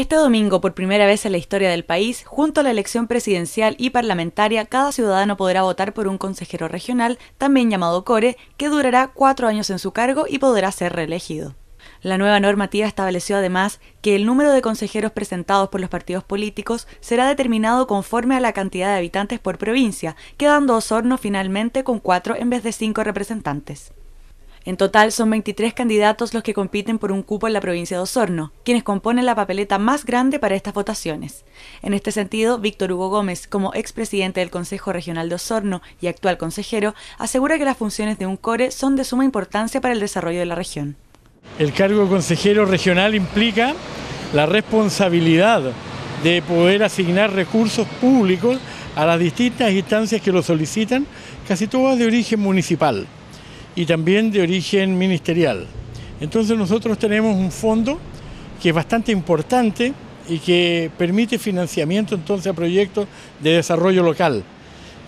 Este domingo, por primera vez en la historia del país, junto a la elección presidencial y parlamentaria, cada ciudadano podrá votar por un consejero regional, también llamado Core, que durará cuatro años en su cargo y podrá ser reelegido. La nueva normativa estableció además que el número de consejeros presentados por los partidos políticos será determinado conforme a la cantidad de habitantes por provincia, quedando Osorno finalmente con cuatro en vez de cinco representantes. En total son 23 candidatos los que compiten por un cupo en la provincia de Osorno, quienes componen la papeleta más grande para estas votaciones. En este sentido, Víctor Hugo Gómez, como expresidente del Consejo Regional de Osorno y actual consejero, asegura que las funciones de un core son de suma importancia para el desarrollo de la región. El cargo de consejero regional implica la responsabilidad de poder asignar recursos públicos a las distintas instancias que lo solicitan, casi todas de origen municipal y también de origen ministerial. Entonces nosotros tenemos un fondo que es bastante importante y que permite financiamiento entonces a proyectos de desarrollo local.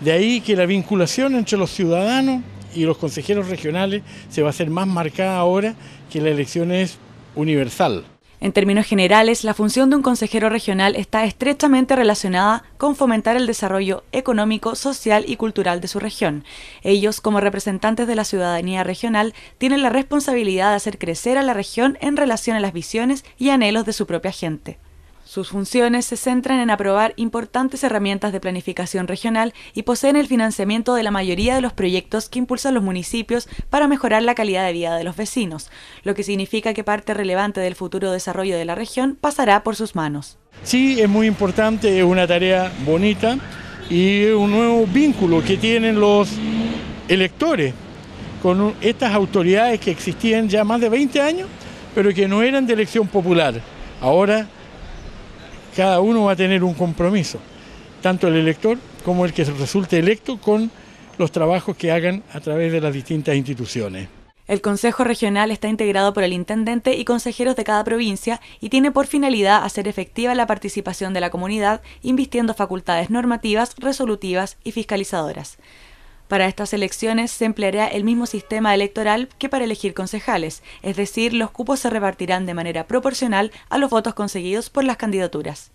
De ahí que la vinculación entre los ciudadanos y los consejeros regionales se va a hacer más marcada ahora que la elección es universal. En términos generales, la función de un consejero regional está estrechamente relacionada con fomentar el desarrollo económico, social y cultural de su región. Ellos, como representantes de la ciudadanía regional, tienen la responsabilidad de hacer crecer a la región en relación a las visiones y anhelos de su propia gente. Sus funciones se centran en aprobar importantes herramientas de planificación regional y poseen el financiamiento de la mayoría de los proyectos que impulsan los municipios para mejorar la calidad de vida de los vecinos, lo que significa que parte relevante del futuro desarrollo de la región pasará por sus manos. Sí, es muy importante, es una tarea bonita y es un nuevo vínculo que tienen los electores con estas autoridades que existían ya más de 20 años, pero que no eran de elección popular. Ahora cada uno va a tener un compromiso, tanto el elector como el que resulte electo con los trabajos que hagan a través de las distintas instituciones. El Consejo Regional está integrado por el intendente y consejeros de cada provincia y tiene por finalidad hacer efectiva la participación de la comunidad, invistiendo facultades normativas, resolutivas y fiscalizadoras. Para estas elecciones se empleará el mismo sistema electoral que para elegir concejales, es decir, los cupos se repartirán de manera proporcional a los votos conseguidos por las candidaturas.